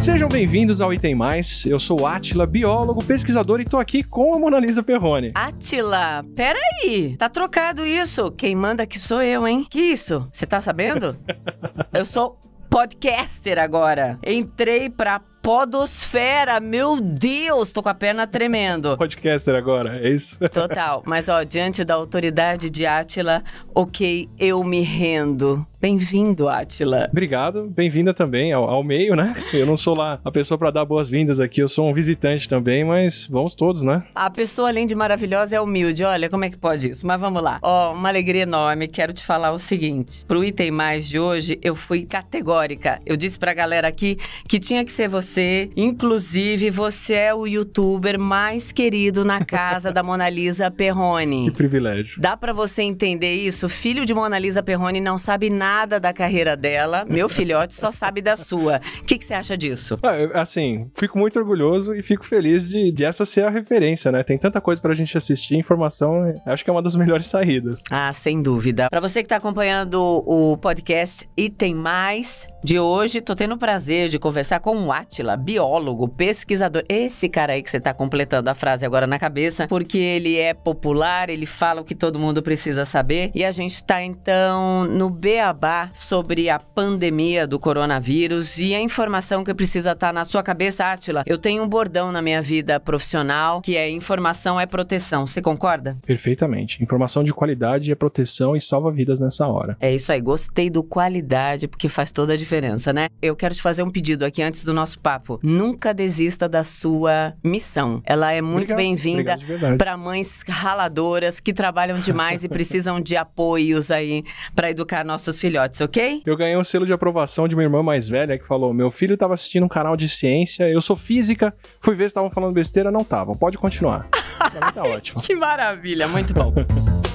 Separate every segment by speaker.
Speaker 1: Sejam bem-vindos ao Item Mais. Eu sou Atila, biólogo, pesquisador e tô aqui com a Monalisa Perrone.
Speaker 2: Atila, peraí. Tá trocado isso. Quem manda aqui sou eu, hein? Que isso? Você tá sabendo? eu sou podcaster agora. Entrei pra Podosfera, meu Deus, tô com a perna tremendo. Podcaster agora, é isso? Total, mas ó, diante da autoridade de Átila, ok, eu me rendo. Bem-vindo, Atila.
Speaker 1: Obrigado, bem-vinda também ao, ao, meio, né? Eu não sou lá a pessoa para dar boas-vindas aqui, eu sou um visitante também, mas vamos todos, né?
Speaker 2: A pessoa, além de maravilhosa, é humilde. Olha, como é que pode isso? Mas vamos lá. Ó, oh, uma alegria enorme. Quero te falar o seguinte: pro item mais de hoje, eu fui categórica. Eu disse pra galera aqui que tinha que ser você. Inclusive, você é o youtuber mais querido na casa da Mona Lisa Perrone.
Speaker 1: Que privilégio.
Speaker 2: Dá para você entender isso? Filho de Mona Lisa Perrone não sabe nada nada da carreira dela, meu filhote só sabe da sua. O que, que você acha disso?
Speaker 1: Ah, assim, fico muito orgulhoso e fico feliz de, de, essa ser a referência, né? Tem tanta coisa pra gente assistir, informação, acho que é uma das melhores saídas. Ah, sem dúvida.
Speaker 2: Para você que tá acompanhando o podcast e tem mais de hoje, tô tendo o prazer de conversar com o Atila, biólogo, pesquisador. Esse cara aí que você tá completando a frase agora na cabeça, porque ele é popular, ele fala o que todo mundo precisa saber e a gente tá então no BA babá sobre a pandemia do coronavírus e a informação que precisa estar tá na sua cabeça, Átila. Eu tenho um bordão na minha vida profissional que é informação é proteção. Você concorda?
Speaker 1: Perfeitamente. Informação de qualidade é proteção e salva vidas nessa hora.
Speaker 2: É isso aí. Gostei do qualidade porque faz toda a diferença, né? Eu quero te fazer um pedido aqui antes do nosso papo. Nunca desista da sua missão. Ela é muito bem-vinda para mães raladoras que trabalham demais e precisam de apoios aí para educar nossos filhos filhotes, ok? Eu ganhei um selo de aprovação de minha irmã mais velha que falou:
Speaker 1: meu filho estava assistindo um canal de ciência, eu sou física, fui ver se estavam falando besteira, não estavam. Pode continuar.
Speaker 2: pra mim tá ótimo. que maravilha, muito bom.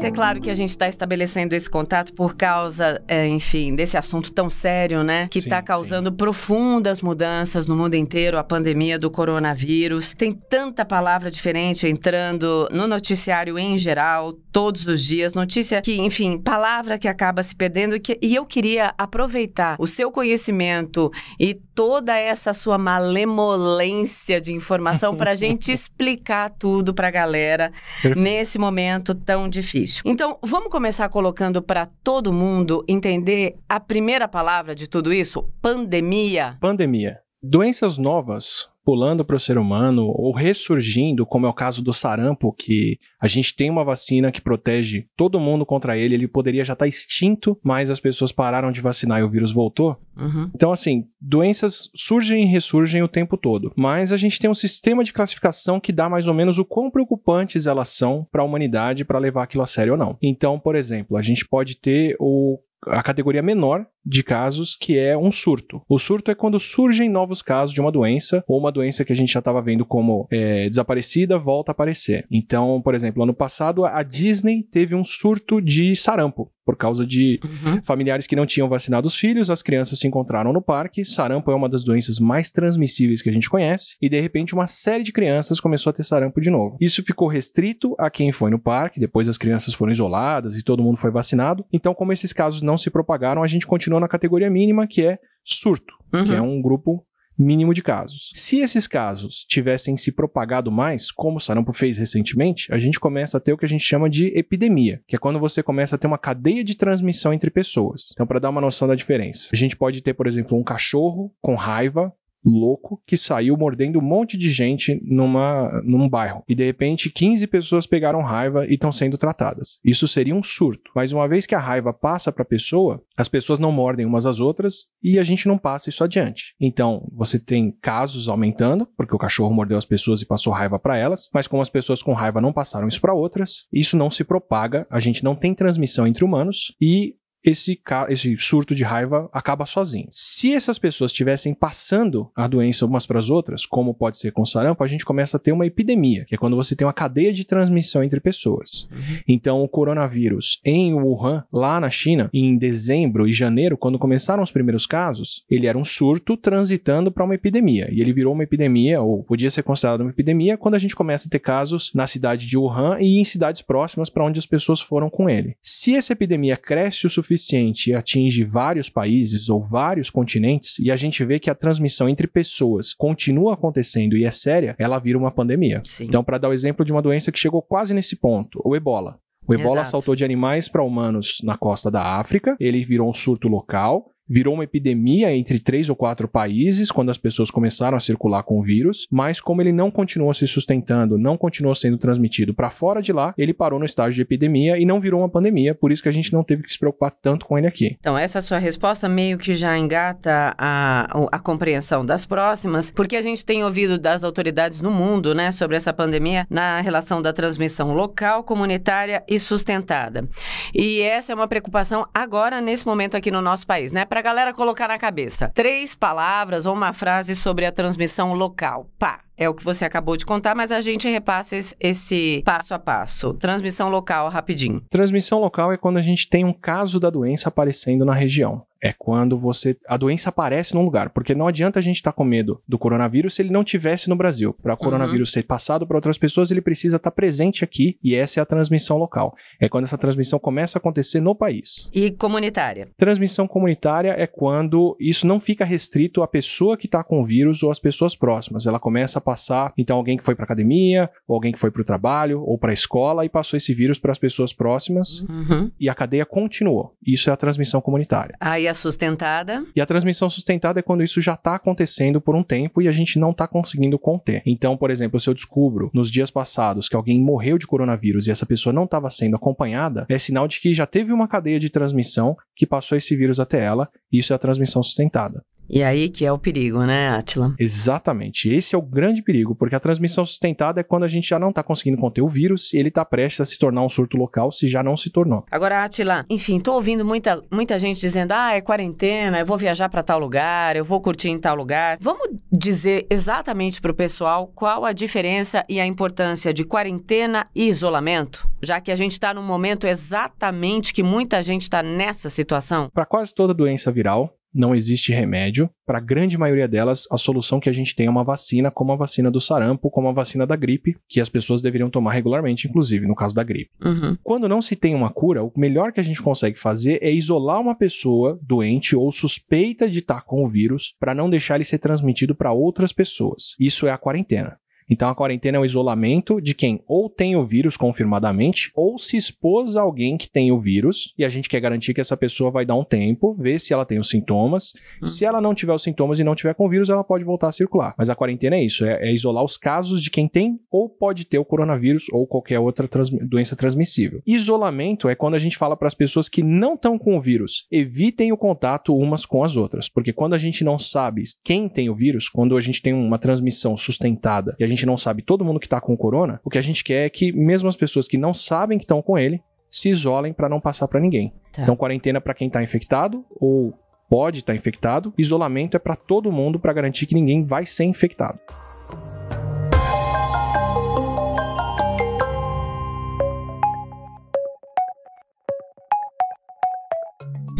Speaker 2: Mas é claro que a gente está estabelecendo esse contato por causa, é, enfim, desse assunto tão sério, né? Que está causando sim. profundas mudanças no mundo inteiro, a pandemia do coronavírus. Tem tanta palavra diferente entrando no noticiário em geral, todos os dias. Notícia que, enfim, palavra que acaba se perdendo. E, que, e eu queria aproveitar o seu conhecimento e toda essa sua malemolência de informação para a gente explicar tudo para a galera nesse momento tão difícil difícil. Então, vamos começar colocando para todo mundo entender a primeira palavra de tudo isso: pandemia. Pandemia.
Speaker 1: Doenças novas pulando para o ser humano ou ressurgindo, como é o caso do sarampo, que a gente tem uma vacina que protege todo mundo contra ele, ele poderia já estar tá extinto, mas as pessoas pararam de vacinar e o vírus voltou. Uhum. Então, assim, doenças surgem e ressurgem o tempo todo, mas a gente tem um sistema de classificação que dá mais ou menos o quão preocupantes elas são para a humanidade para levar aquilo a sério ou não. Então, por exemplo, a gente pode ter o a categoria menor, de casos que é um surto. O surto é quando surgem novos casos de uma doença ou uma doença que a gente já estava vendo como é, desaparecida volta a aparecer. Então, por exemplo, ano passado a Disney teve um surto de sarampo por causa de uhum. familiares que não tinham vacinado os filhos, as crianças se encontraram no parque. Sarampo é uma das doenças mais transmissíveis que a gente conhece, e de repente uma série de crianças começou a ter sarampo de novo. Isso ficou restrito a quem foi no parque, depois as crianças foram isoladas e todo mundo foi vacinado. Então, como esses casos não se propagaram, a gente continua continuam na categoria mínima, que é surto, uhum. que é uhum. um grupo mínimo de casos. Se esses casos tivessem se propagado mais, como o sarampo fez recentemente, a gente começa a ter o que a gente chama de epidemia, que é quando você começa a ter uma cadeia de transmissão entre pessoas. Então, para dar uma noção da diferença, a gente pode ter, por exemplo, um cachorro com raiva louco que saiu mordendo um monte de gente numa, num bairro. E de repente, 15 pessoas pegaram raiva e estão sendo tratadas. Isso seria um surto. Mas uma vez que a raiva passa para a pessoa, as pessoas não mordem umas às outras e a gente não passa isso adiante. Então, você tem casos aumentando, porque o cachorro mordeu as pessoas e passou raiva para elas, mas como as pessoas com raiva não passaram isso para outras, isso não se propaga, a gente não tem transmissão entre humanos e esse, esse surto de raiva acaba sozinho. Se essas pessoas estivessem passando a doença umas para as outras, como pode ser com sarampo, a gente começa a ter uma epidemia, que é quando você tem uma cadeia de transmissão entre pessoas. Uhum. Então, o coronavírus em Wuhan, lá na China, em dezembro e janeiro, quando começaram os primeiros casos, ele era um surto transitando para uma epidemia. E ele virou uma epidemia, ou podia ser considerado uma epidemia, quando a gente começa a ter casos na cidade de Wuhan e em cidades próximas para onde as pessoas foram com ele. Se essa epidemia cresce o suficiente, suficiente e atinge vários países ou vários continentes e a gente vê que a transmissão entre pessoas continua acontecendo e é séria, ela vira uma pandemia. Sim. Então, para dar o exemplo de uma doença que chegou quase nesse ponto, o ebola. O ebola Exato. saltou de animais para humanos na costa da África, ele virou um surto local virou uma epidemia entre três ou quatro países quando as pessoas começaram a circular com o vírus, mas como ele não continuou se sustentando, não continuou sendo transmitido para fora de lá, ele parou no estágio de epidemia e não virou uma pandemia, por isso que a gente não teve que se preocupar tanto com ele aqui.
Speaker 2: Então, essa é sua resposta meio que já engata a, a compreensão das próximas, porque a gente tem ouvido das autoridades no mundo, né, sobre essa pandemia na relação da transmissão local, comunitária e sustentada. E essa é uma preocupação agora, nesse momento aqui no nosso país, né? Pra Pra galera colocar na cabeça. Três palavras ou uma frase sobre a transmissão local. Pá é o que você acabou de contar, mas a gente repassa esse passo a passo. Transmissão local, rapidinho.
Speaker 1: Transmissão local é quando a gente tem um caso da doença aparecendo na região. É quando você a doença aparece num lugar, porque não adianta a gente estar tá com medo do coronavírus se ele não tivesse no Brasil. Para o uhum. coronavírus uhum. ser passado para outras pessoas, ele precisa estar tá presente aqui e essa é a transmissão local. É quando essa transmissão começa a acontecer no país.
Speaker 2: E comunitária?
Speaker 1: Transmissão comunitária é quando isso não fica restrito à pessoa que está com o vírus ou às pessoas próximas. Ela começa a passar, então, alguém que foi para academia, ou alguém que foi para o trabalho, ou para a escola e passou esse vírus para as pessoas próximas uhum. e a cadeia continuou. Isso é a transmissão comunitária.
Speaker 2: Aí ah, é a sustentada?
Speaker 1: E a transmissão sustentada é quando isso já está acontecendo por um tempo e a gente não está conseguindo conter. Então, por exemplo, se eu descubro nos dias passados que alguém morreu de coronavírus e essa pessoa não estava sendo acompanhada, é sinal de que já teve uma cadeia de transmissão que passou esse vírus até ela. E isso é a transmissão sustentada.
Speaker 2: E aí que é o
Speaker 1: perigo, né, Atila? Exatamente. Esse é o grande perigo, porque a transmissão sustentada é quando a gente já não está conseguindo conter o vírus e ele está prestes a se tornar um surto local, se já não se tornou.
Speaker 2: Agora, Atila, enfim, estou ouvindo muita, muita gente dizendo: ah, é quarentena, eu vou viajar para tal lugar, eu vou curtir em tal lugar. Vamos dizer exatamente para o pessoal qual a diferença e a importância de quarentena e isolamento? Já que a gente está num momento exatamente que muita gente está nessa
Speaker 1: situação. Para quase toda doença viral, não existe remédio. Para a grande maioria delas, a solução que a gente tem é uma vacina, como a vacina do sarampo, como a vacina da gripe, que as pessoas deveriam tomar regularmente, inclusive no caso da gripe. Uhum. Quando não se tem uma cura, o melhor que a gente consegue fazer é isolar uma pessoa doente ou suspeita de estar com o vírus para não deixar ele ser transmitido para outras pessoas. Isso é a quarentena. Então a quarentena é o isolamento de quem ou tem o vírus confirmadamente ou se expôs a alguém que tem o vírus e a gente quer garantir que essa pessoa vai dar um tempo, ver se ela tem os sintomas. Hum. Se ela não tiver os sintomas e não tiver com o vírus, ela pode voltar a circular. Mas a quarentena é isso, é, é isolar os casos de quem tem ou pode ter o coronavírus ou qualquer outra trans doença transmissível. Isolamento é quando a gente fala para as pessoas que não estão com o vírus, evitem o contato umas com as outras, porque quando a gente não sabe quem tem o vírus, quando a gente tem uma transmissão sustentada e a gente gente não sabe todo mundo que tá com o corona, o que a gente quer é que mesmo as pessoas que não sabem que estão com ele se isolem para não passar para ninguém. Tá. Então, quarentena é para quem está infectado ou pode estar tá infectado, isolamento é para todo mundo para garantir que ninguém vai ser infectado.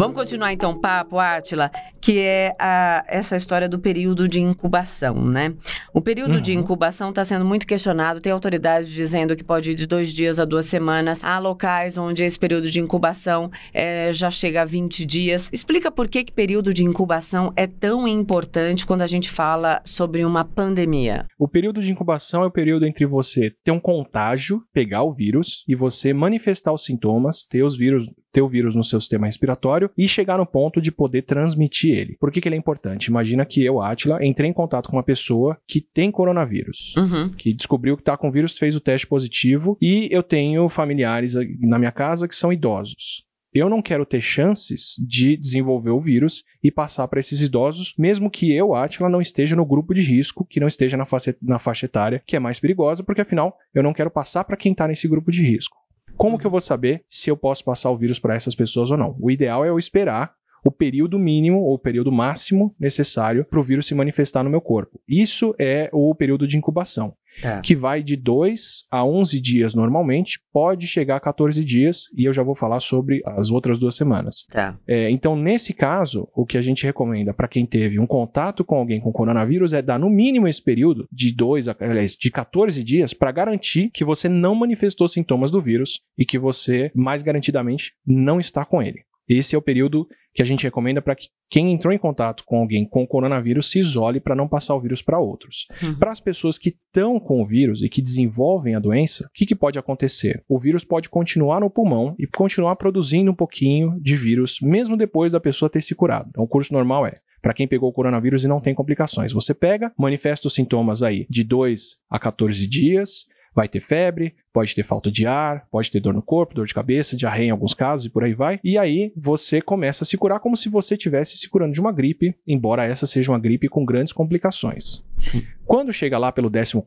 Speaker 2: Vamos continuar então o papo, Átila, que é a, essa história do período de incubação, né? O período uhum. de incubação está sendo muito questionado. Tem autoridades dizendo que pode ir de dois dias a duas semanas. Há locais onde esse período de incubação é, já chega a 20 dias. Explica por que, que período de incubação é tão importante quando a gente fala sobre uma pandemia.
Speaker 1: O período de incubação é o período entre você ter um contágio, pegar o vírus, e você manifestar os sintomas, ter os vírus ter o vírus no seu sistema respiratório e chegar no ponto de poder transmitir ele. Por que, que ele é importante? Imagina que eu, Atila, entrei em contato com uma pessoa que tem coronavírus, uhum. que descobriu que está com vírus, fez o teste positivo e eu tenho familiares na minha casa que são idosos. Eu não quero ter chances de desenvolver o vírus e passar para esses idosos, mesmo que eu, Atila, não esteja no grupo de risco, que não esteja na faixa, na faixa etária que é mais perigosa, porque afinal eu não quero passar para quem está nesse grupo de risco. Como que eu uhum. vou saber se eu posso passar o vírus para essas pessoas ou não? O ideal é eu esperar o período mínimo ou o período máximo necessário para o vírus se manifestar no meu corpo. Isso é o período de incubação é. que vai de 2 a 11 dias normalmente, pode chegar a 14 dias, e eu já vou falar sobre as outras duas semanas. Tá. É, então, nesse caso, o que a gente recomenda para quem teve um contato com alguém com coronavírus é dar no mínimo esse período de 2 a aliás, de 14 dias para garantir que você não manifestou sintomas do vírus e que você mais garantidamente não está com ele. Esse é o período que a gente recomenda para que quem entrou em contato com alguém com coronavírus se isole para não passar o vírus para outros. Uhum. Para as pessoas que estão com o vírus e que desenvolvem a doença, o que, que, pode acontecer? O vírus pode continuar no pulmão e continuar produzindo um pouquinho de vírus, mesmo depois da pessoa ter se curado. Então, o curso normal é. Para quem pegou o coronavírus e não tem complicações, você pega, manifesta os sintomas aí de 2 a 14 dias, vai ter febre, Pode ter falta de ar, pode ter dor no corpo, dor de cabeça, diarreia em alguns casos e por aí vai. E aí você começa a se curar como se você estivesse se curando de uma gripe, embora essa seja uma gripe com grandes complicações. Sim. Quando chega lá pelo 14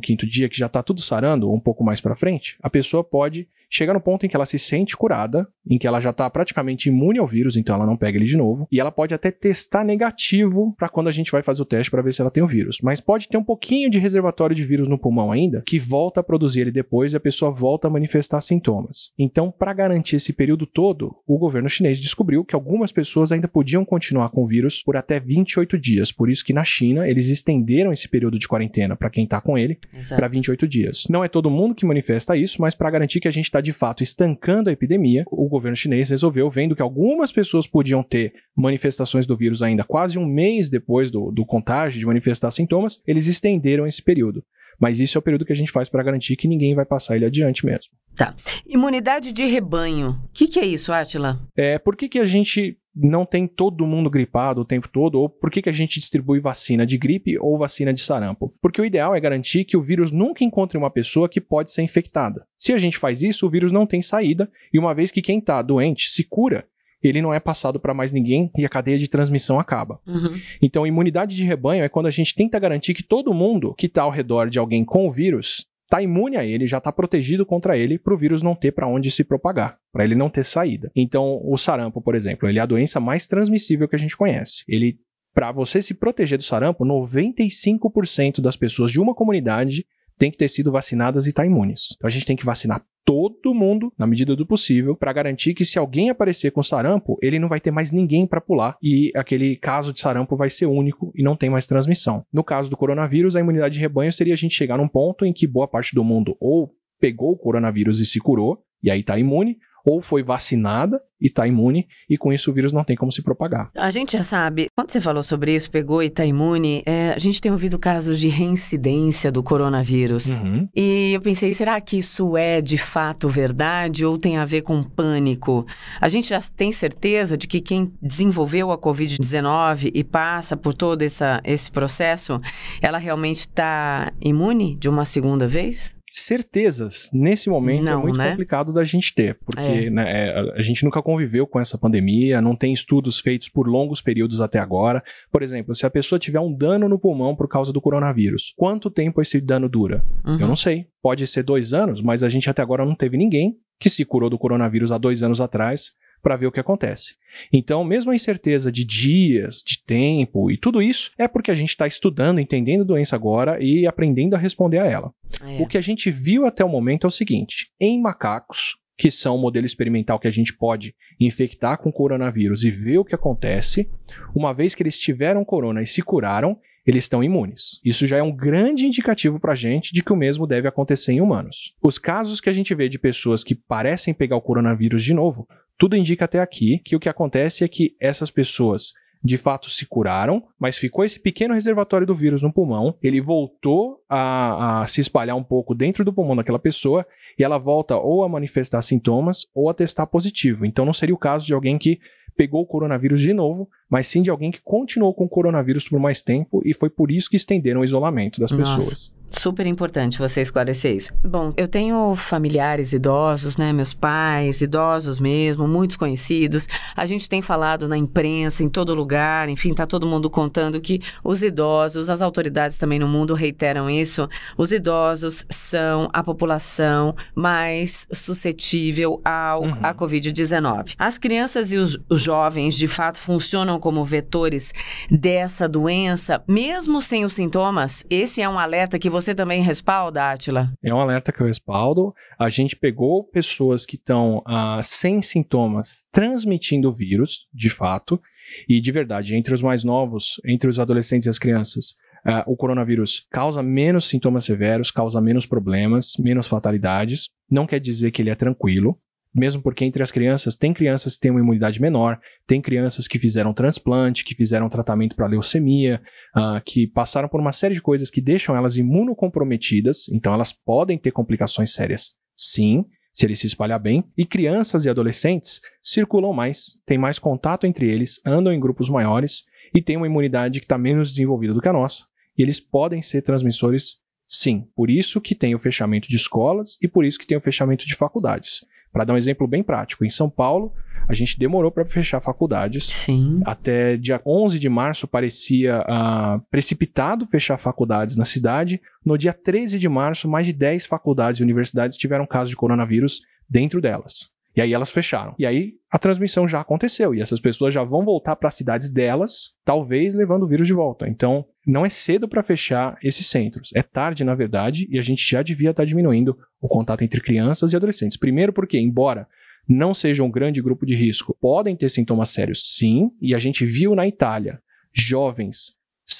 Speaker 1: 15 dia, que já está tudo sarando, um pouco mais para frente, a pessoa pode chegar no ponto em que ela se sente curada, em que ela já está praticamente imune ao vírus, então ela não pega ele de novo, e ela pode até testar negativo para quando a gente vai fazer o teste para ver se ela tem o vírus. Mas pode ter um pouquinho de reservatório de vírus no pulmão ainda, que volta a produzir ele depois a pessoa volta a manifestar sintomas. Então, para garantir esse período todo, o governo chinês descobriu que algumas pessoas ainda podiam continuar com o vírus por até 28 dias. Por isso que na China eles estenderam esse período de quarentena para quem está com ele para 28 dias. Não é todo mundo que manifesta isso, mas para garantir que a gente está de fato estancando a epidemia, o governo chinês resolveu, vendo que algumas pessoas podiam ter manifestações do vírus ainda quase um mês depois do, do contágio, de manifestar sintomas, eles estenderam esse período. Mas isso é o período que a gente faz para garantir que ninguém vai passar ele adiante mesmo. Tá.
Speaker 2: Imunidade de rebanho. O que, que, é isso, Atila? É, por que, que a gente
Speaker 1: não tem todo mundo gripado o tempo todo? Ou por que, que a gente distribui vacina de gripe ou vacina de sarampo? Porque o ideal é garantir que o vírus nunca encontre uma pessoa que pode ser infectada. Se a gente faz isso, o vírus não tem saída, e uma vez que quem está doente se cura, ele não é passado para mais ninguém e a cadeia de transmissão acaba. Uhum. Então, imunidade de rebanho é quando a gente tenta garantir que todo mundo que está ao redor de alguém com o vírus está imune a ele, já está protegido contra ele, para o vírus não ter para onde se propagar, para ele não ter saída. Então, o sarampo, por exemplo, ele é a doença mais transmissível que a gente conhece. Ele para você se proteger do sarampo, 95% das pessoas de uma comunidade têm que ter sido vacinadas e estar tá imunes. Então a gente tem que vacinar todo mundo na medida do possível para garantir que se alguém aparecer com sarampo, ele não vai ter mais ninguém para pular e aquele caso de sarampo vai ser único e não tem mais transmissão. No caso do coronavírus, a imunidade de rebanho seria a gente chegar num ponto em que boa parte do mundo ou pegou o coronavírus e se curou e aí está imune, ou foi vacinada e está imune, e com isso o vírus não tem como se propagar.
Speaker 2: A gente já sabe, quando você falou sobre isso, pegou e está imune, é, a gente tem ouvido casos de reincidência do coronavírus. Uhum. E eu pensei, será que isso é de fato verdade ou tem a ver com pânico? A gente já tem certeza de que quem desenvolveu a Covid-19 e passa por todo essa, esse processo, ela realmente está imune de uma segunda vez?
Speaker 1: certezas nesse momento é não, é muito né? complicado da gente ter, porque é. né, é, a gente nunca conviveu com essa pandemia, não tem estudos feitos por longos períodos até agora. Por exemplo, se a pessoa tiver um dano no pulmão por causa do coronavírus, quanto tempo esse dano dura? Uhum. Eu não sei. Pode ser dois anos, mas a gente até agora não teve ninguém que se curou do coronavírus há dois anos atrás para ver o que acontece. Então, mesmo a incerteza de dias, de tempo e tudo isso, é porque a gente está estudando, entendendo a doença agora e aprendendo a responder a ela. Ah, é. O que a gente viu até o momento é o seguinte: em macacos, que são o modelo experimental que a gente pode infectar com coronavírus e ver o que acontece, uma vez que eles tiveram corona e se curaram, eles estão imunes. Isso já é um grande indicativo para a gente de que o mesmo deve acontecer em humanos. Os casos que a gente vê de pessoas que parecem pegar o coronavírus de novo tudo indica até aqui que o que acontece é que essas pessoas de fato se curaram, mas ficou esse pequeno reservatório do vírus no pulmão. Ele voltou a, a, se espalhar um pouco dentro do pulmão daquela pessoa e ela volta ou a manifestar sintomas ou a testar positivo. Então não seria o caso de alguém que pegou o coronavírus de novo, mas sim de alguém que continuou com o coronavírus por mais tempo e foi por isso que estenderam o isolamento das Nossa. pessoas
Speaker 2: super importante você esclarecer isso. Bom, eu tenho familiares idosos, né? Meus pais, idosos mesmo, muitos conhecidos. A gente tem falado na imprensa, em todo lugar, enfim, tá todo mundo contando que os idosos, as autoridades também no mundo reiteram isso, os idosos são a população mais suscetível ao, uhum. à Covid-19. As crianças e os jovens, de fato, funcionam como vetores dessa doença, mesmo sem os sintomas. Esse é um alerta que você você também respalda, Atila? É um alerta
Speaker 1: que eu respaldo. A gente pegou pessoas que estão ah, sem sintomas transmitindo o vírus, de fato, e de verdade, entre os mais novos, entre os adolescentes e as crianças, ah, o coronavírus causa menos sintomas severos, causa menos problemas, menos fatalidades. Não quer dizer que ele é tranquilo, mesmo porque entre as crianças tem crianças que têm uma imunidade menor, tem crianças que fizeram transplante, que fizeram tratamento para leucemia, uh, que passaram por uma série de coisas que deixam elas imunocomprometidas, então elas podem ter complicações sérias, sim, se ele se espalhar bem, e crianças e adolescentes circulam mais, têm mais contato entre eles, andam em grupos maiores e têm uma imunidade que está menos desenvolvida do que a nossa, e eles podem ser transmissores Sim, por isso que tem o fechamento de escolas e por isso que tem o fechamento de faculdades. Para dar um exemplo bem prático, em São Paulo, a gente demorou para fechar faculdades. Sim. Até dia 11 de março parecia ah, precipitado fechar faculdades na cidade. No dia 13 de março, mais de 10 faculdades e universidades tiveram casos de coronavírus dentro delas. E aí elas fecharam. E aí a transmissão já aconteceu e essas pessoas já vão voltar para as cidades delas, talvez levando o vírus de volta. Então, não é cedo para fechar esses centros. É tarde, na verdade, e a gente já devia estar tá diminuindo o contato entre crianças e adolescentes. Primeiro, porque, embora não sejam um grande grupo de risco, podem ter sintomas sérios, sim, e a gente viu na Itália jovens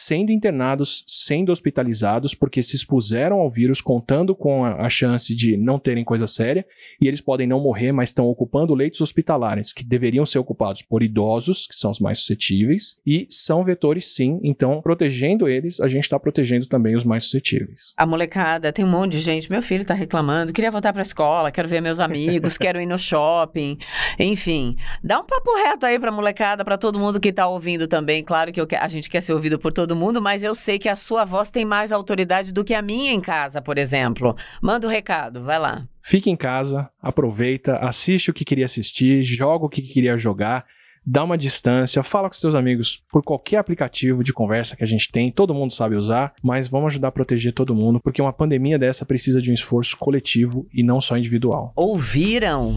Speaker 1: sendo internados, sendo hospitalizados, porque se expuseram ao vírus, contando com a, a chance de não terem coisa séria, e eles podem não morrer, mas estão ocupando leitos hospitalares, que deveriam ser ocupados por idosos, que são os mais suscetíveis, e são vetores sim, então protegendo eles, a gente está protegendo também os mais suscetíveis.
Speaker 2: A molecada, tem um monte de gente, meu filho está reclamando, queria voltar para a escola, quero ver meus amigos, quero ir no shopping, enfim. Dá um papo reto aí para molecada, para todo mundo que está ouvindo também, claro que eu, a gente quer ser ouvido por todo todo mundo, mas eu sei que a sua voz tem mais autoridade do que a minha em casa, por exemplo. Manda o um recado, vai lá.
Speaker 1: Fica em casa, aproveita, assiste o que queria assistir, joga o que queria jogar, dá uma distância, fala com seus amigos por qualquer aplicativo de conversa que a gente tem, todo mundo sabe usar, mas vamos ajudar a proteger todo mundo, porque uma pandemia dessa precisa de um esforço coletivo e não só individual. Ouviram?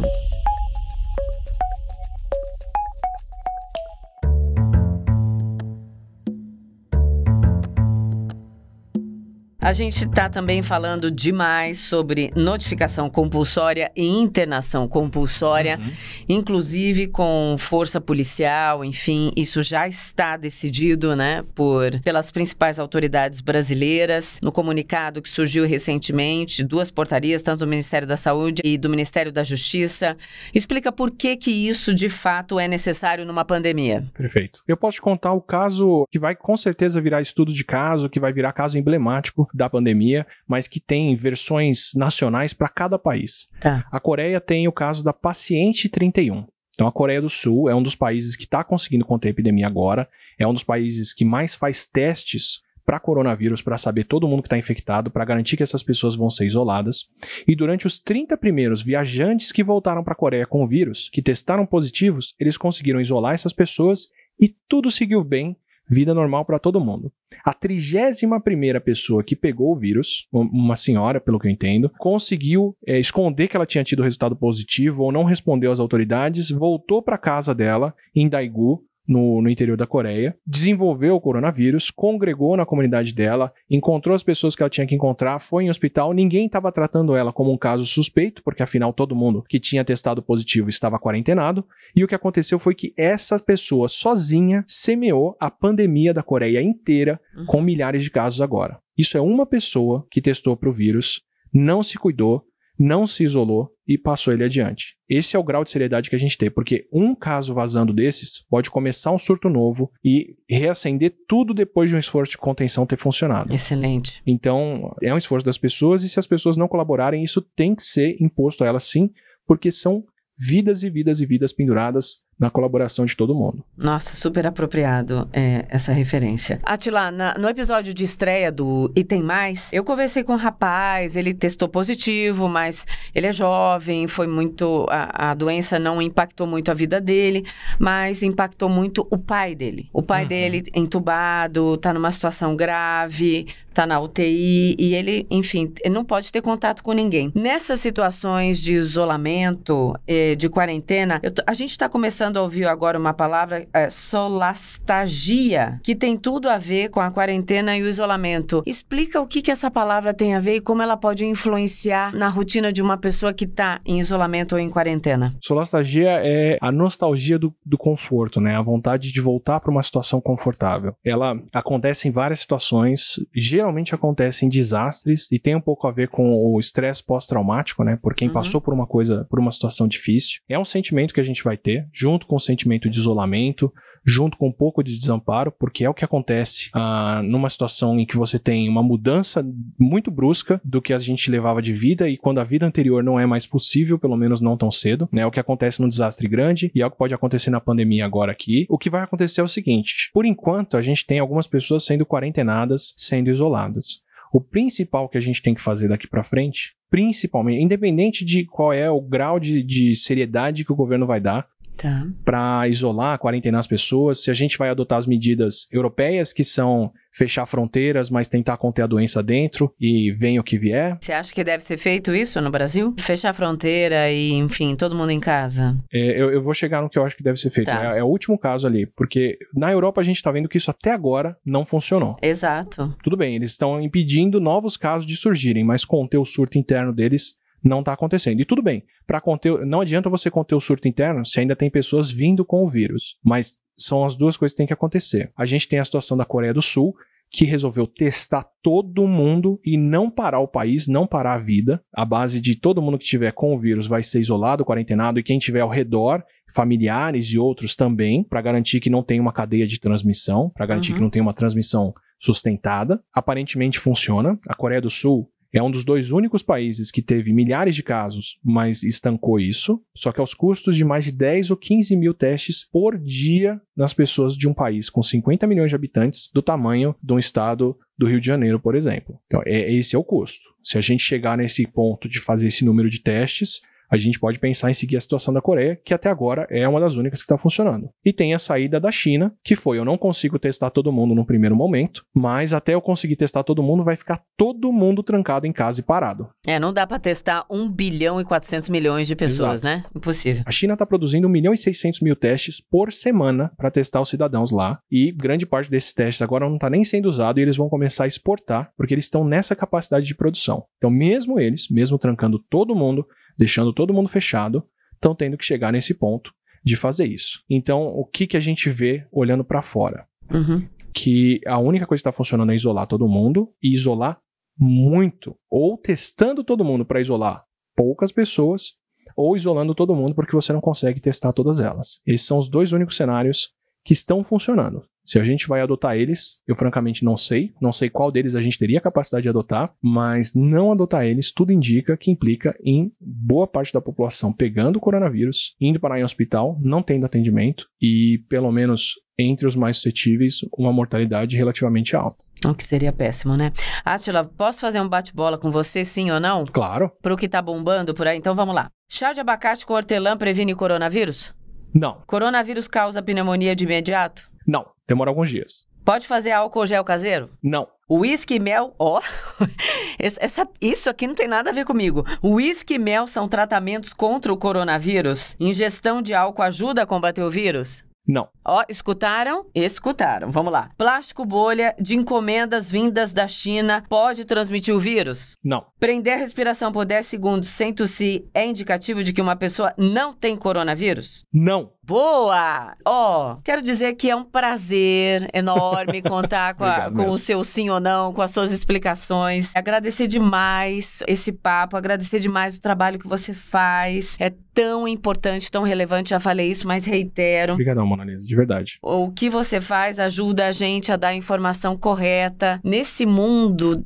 Speaker 2: A gente está também falando demais sobre notificação compulsória e internação compulsória, uhum. inclusive com força policial, enfim, isso já está decidido, né, por pelas principais autoridades brasileiras. No comunicado que surgiu recentemente, duas portarias, tanto do Ministério da Saúde e do Ministério da Justiça, explica por que que isso de fato é necessário numa pandemia.
Speaker 1: Perfeito. Eu posso te contar o caso que vai com certeza virar estudo de caso, que vai virar caso emblemático da pandemia, mas que tem versões nacionais para cada país. Tá. A Coreia tem o caso da paciente 31. Então, a Coreia do Sul é um dos países que está conseguindo conter a epidemia agora, é um dos países que mais faz testes para coronavírus para saber todo mundo que está infectado, para garantir que essas pessoas vão ser isoladas. E durante os 30 primeiros viajantes que voltaram para a Coreia com o vírus, que testaram positivos, eles conseguiram isolar essas pessoas e tudo seguiu bem vida normal para todo mundo. A trigésima primeira pessoa que pegou o vírus, uma senhora, pelo que eu entendo, conseguiu é, esconder que ela tinha tido resultado positivo ou não respondeu às autoridades, voltou para casa dela em Daegu, no, no interior da Coreia, desenvolveu o coronavírus, congregou na comunidade dela, encontrou as pessoas que ela tinha que encontrar, foi em hospital, ninguém estava tratando ela como um caso suspeito, porque afinal todo mundo que tinha testado positivo estava quarentenado, e o que aconteceu foi que essa pessoa sozinha semeou a pandemia da Coreia inteira, com uhum. milhares de casos agora. Isso é uma pessoa que testou para o vírus, não se cuidou, não se isolou e passou ele adiante. Esse é o grau de seriedade que a gente tem, porque um caso vazando desses pode começar um surto novo e reacender tudo depois de um esforço de contenção ter funcionado. Excelente. Então, é um esforço das pessoas e se as pessoas não colaborarem, isso tem que ser imposto a elas sim, porque são vidas e vidas e vidas penduradas
Speaker 2: na colaboração de todo mundo. Nossa, super apropriado é, essa referência. Atila, na, no episódio de estreia do Item Mais, eu conversei com um rapaz, ele testou positivo, mas ele é jovem, foi muito. A, a doença não impactou muito a vida dele, mas impactou muito o pai dele. O pai uhum. dele entubado, tá numa situação grave, tá na UTI e ele, enfim, não pode ter contato com ninguém. Nessas situações de isolamento, eh, de quarentena, a gente está começando a ouvir agora uma palavra, eh, solastagia, que tem tudo a ver com a quarentena e o isolamento. Explica o que, que essa palavra tem a ver e como ela pode influenciar na rotina de uma pessoa que está em isolamento ou em quarentena.
Speaker 1: Solastagia é a nostalgia do, do conforto, né? A vontade de voltar para uma situação confortável. Ela acontece em várias situações, geralmente geralmente acontecem desastres e tem um pouco a ver com o estresse pós-traumático, né? Por quem uhum. passou por uma coisa, por uma situação difícil. É um sentimento que a gente vai ter, junto com o sentimento de isolamento, junto com um pouco de desamparo, porque é o que acontece ah, numa situação em que você tem uma mudança muito brusca do que a gente levava de vida e quando a vida anterior não é mais possível, pelo menos não tão cedo, né? É o que acontece num desastre grande e é o que pode acontecer na pandemia agora aqui. O que vai acontecer é o seguinte: por enquanto, a gente tem algumas pessoas sendo quarentenadas, sendo isoladas. O principal que a gente tem que fazer daqui para frente principalmente, independente de qual é o grau de, de, seriedade que o governo vai dar, tá. para isolar, quarentenar as pessoas, se a gente vai adotar as medidas europeias, que são fechar fronteiras, mas tentar conter a doença dentro e vem o que vier.
Speaker 2: Você acha que deve ser feito isso no Brasil? Fechar a fronteira e, enfim, todo mundo em casa?
Speaker 1: É, eu, eu, vou chegar no que eu acho que deve ser feito. Tá. É, é, o último caso ali, porque na Europa a gente está vendo que isso até agora não funcionou. Exato. Tudo bem, eles estão impedindo novos casos de surgirem, mas conter o surto interno deles não está acontecendo. E tudo bem, para conter, não adianta você conter o surto interno se ainda tem pessoas vindo com o vírus, mas são as duas coisas que têm que acontecer. A gente tem a situação da Coreia do Sul, que resolveu testar todo mundo e não parar o país, não parar a vida. A base de todo mundo que tiver com o vírus vai ser isolado, quarentenado e quem tiver ao redor, familiares e outros também, para garantir que não tem uma cadeia de transmissão, para garantir uhum. que não tem uma transmissão sustentada. Aparentemente funciona. A Coreia do Sul é um dos dois únicos países que teve milhares de casos, mas estancou isso, só que aos custos de mais de 10 ou 15 mil testes por dia nas pessoas de um país com 50 milhões de habitantes, do tamanho de um estado do Rio de Janeiro, por exemplo. Então, é, esse é o custo. Se a gente chegar nesse ponto de fazer esse número de testes, a gente pode pensar em seguir a situação da Coreia, que até agora é uma das únicas que está funcionando. E tem a saída da China, que foi: eu não consigo testar todo mundo no primeiro momento, mas até eu conseguir testar todo mundo, vai ficar todo mundo trancado em casa e parado.
Speaker 2: É, não dá para testar 1 bilhão e 400 milhões de pessoas, Exato. né?
Speaker 1: Impossível. A China está produzindo 1 milhão e 600 mil testes por semana para testar os cidadãos lá, e grande parte desses testes agora não está nem sendo usado e eles vão começar a exportar, porque eles estão nessa capacidade de produção. Então, mesmo eles, mesmo trancando todo mundo, deixando todo mundo fechado, estão tendo que chegar nesse ponto de fazer isso. Então, o que, que a gente vê olhando para fora? Uhum. Que a única coisa que está funcionando é isolar todo mundo e isolar muito, ou testando todo mundo para isolar poucas pessoas, ou isolando todo mundo porque você não consegue testar todas elas. Esses são os dois únicos cenários que estão funcionando. Se a gente vai adotar eles, eu francamente não sei. Não sei qual deles a gente teria capacidade de adotar, mas não adotar eles, tudo indica que implica em boa parte da população pegando o coronavírus, indo parar em hospital, não tendo atendimento e, pelo menos entre os mais suscetíveis, uma mortalidade relativamente alta.
Speaker 2: O que seria péssimo, né? Atila, posso fazer um bate-bola com você, sim ou não? Claro. Para o que está bombando por aí, então vamos lá. Chá de abacate com hortelã previne coronavírus? Não. Coronavírus causa pneumonia de imediato? Não
Speaker 1: demora alguns dias.
Speaker 2: Pode fazer álcool gel caseiro? Não. Whisky e mel, ó. Oh. Essa, isso aqui não tem nada a ver comigo. Whisky e mel são tratamentos contra o coronavírus? Ingestão de álcool ajuda a combater o vírus? Não. Ó, oh, escutaram? Escutaram. Vamos lá. Plástico bolha de encomendas vindas da China pode transmitir o vírus? Não. Prender a respiração por 10 segundos sem tossir é indicativo de que uma pessoa não tem coronavírus? Não. Boa! Ó, oh, quero dizer que é um prazer enorme contar com, a, com o seu sim ou não, com as suas explicações. Agradecer demais esse papo, agradecer demais o trabalho que você faz. É tão importante, tão relevante, já falei isso, mas reitero. Obrigadão,
Speaker 1: Monalisa, de verdade. O
Speaker 2: que você faz ajuda a gente a dar a informação correta nesse mundo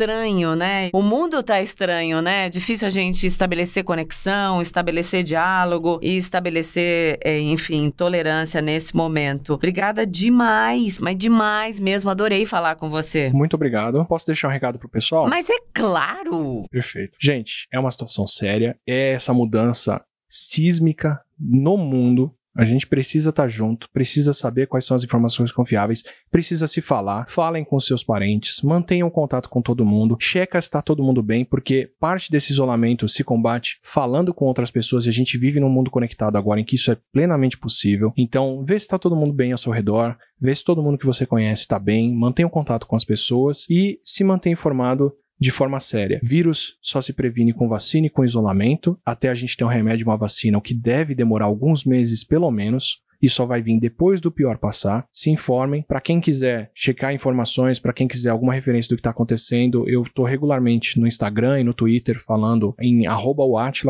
Speaker 2: estranho, né? O mundo tá estranho, né? É difícil a gente estabelecer conexão, estabelecer diálogo e estabelecer, é, enfim, tolerância nesse momento. Obrigada demais, mas demais mesmo. Adorei falar com você.
Speaker 1: Muito obrigado. Posso deixar um recado pro pessoal? Mas é claro! Perfeito. Gente, é uma situação séria. É essa mudança sísmica no mundo a gente precisa estar tá junto, precisa saber quais são as informações confiáveis, precisa se falar, falem com seus parentes, mantenham contato com todo mundo, checa se está todo mundo bem, porque parte desse isolamento se combate falando com outras pessoas e a gente vive num mundo conectado agora em que isso é plenamente possível. Então, vê se está todo mundo bem ao seu redor, vê se todo mundo que você conhece está bem, mantenha o contato com as pessoas e se mantenha informado de forma séria. Vírus só se previne com vacina e com isolamento, até a gente ter um remédio, uma vacina, o que deve demorar alguns meses pelo menos e só vai vir depois do pior passar. Se informem. Para quem quiser checar informações, para quem quiser alguma referência do que está acontecendo, eu estou regularmente no Instagram e no Twitter falando em arroba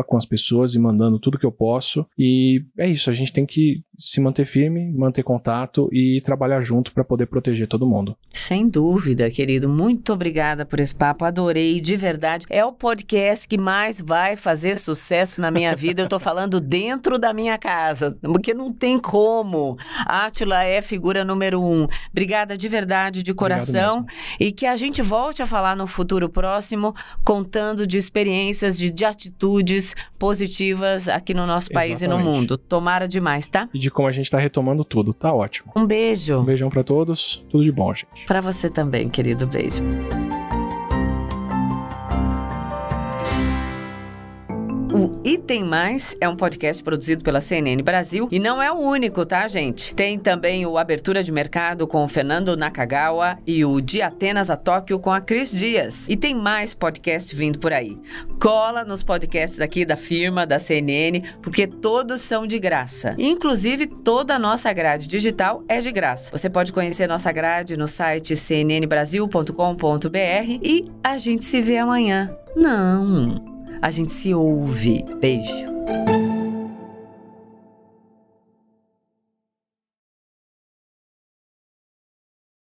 Speaker 1: com as pessoas e mandando tudo que eu posso. E é isso, a gente tem que se manter firme, manter contato e trabalhar junto para poder proteger todo mundo.
Speaker 2: Sem dúvida, querido. Muito obrigada por esse papo. Adorei, de verdade. É o podcast que mais vai fazer sucesso na minha vida. Eu estou falando dentro da minha casa, porque não tem como. Átila é figura número um. Obrigada de verdade, de coração. E que a gente volte a falar no futuro próximo, contando de experiências, de, de atitudes positivas aqui no nosso país Exatamente. e no mundo. Tomara demais, tá?
Speaker 1: E de como a gente está retomando tudo. Tá ótimo. Um beijo. Um beijão para todos. Tudo de bom, gente. Para você também,
Speaker 2: querido. Beijo. O Item Mais é um podcast produzido pela CNN Brasil e não é o único, tá, gente? Tem também o Abertura de Mercado com o Fernando Nakagawa e o De Atenas a Tóquio com a Cris Dias. E tem mais podcast vindo por aí. Cola nos podcasts aqui da firma, da CNN, porque todos são de graça. Inclusive, toda a nossa grade digital é de graça. Você pode conhecer nossa grade no site cnnbrasil.com.br e a gente se vê amanhã. Não! a gente se ouve. Beijo.